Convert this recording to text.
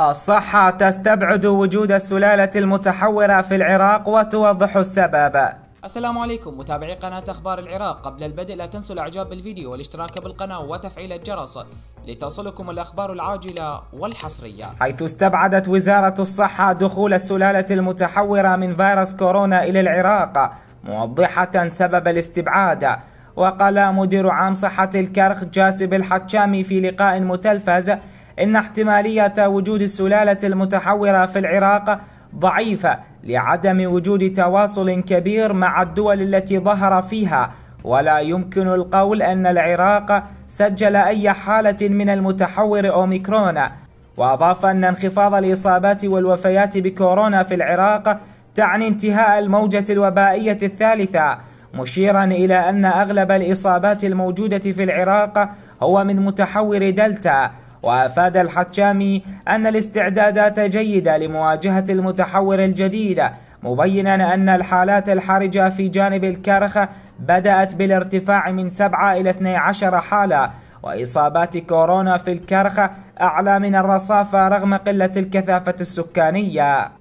الصحة تستبعد وجود السلالة المتحورة في العراق وتوضح السبب السلام عليكم متابعي قناة أخبار العراق قبل البدء لا تنسوا الإعجاب بالفيديو والاشتراك بالقناة وتفعيل الجرس لتصلكم الأخبار العاجلة والحصرية حيث استبعدت وزارة الصحة دخول السلالة المتحورة من فيروس كورونا إلى العراق موضحة سبب الاستبعاد وقال مدير عام صحة الكرخ جاسب الحكامي في لقاء متلفز إن احتمالية وجود السلالة المتحورة في العراق ضعيفة لعدم وجود تواصل كبير مع الدول التي ظهر فيها ولا يمكن القول أن العراق سجل أي حالة من المتحور أوميكرون وأضاف أن انخفاض الإصابات والوفيات بكورونا في العراق تعني انتهاء الموجة الوبائية الثالثة مشيرا إلى أن أغلب الإصابات الموجودة في العراق هو من متحور دلتا وأفاد الحتشامي أن الاستعدادات جيدة لمواجهة المتحور الجديد مبينا أن الحالات الحرجة في جانب الكرخة بدأت بالارتفاع من 7 إلى 12 حالة وإصابات كورونا في الكرخة أعلى من الرصافة رغم قلة الكثافة السكانية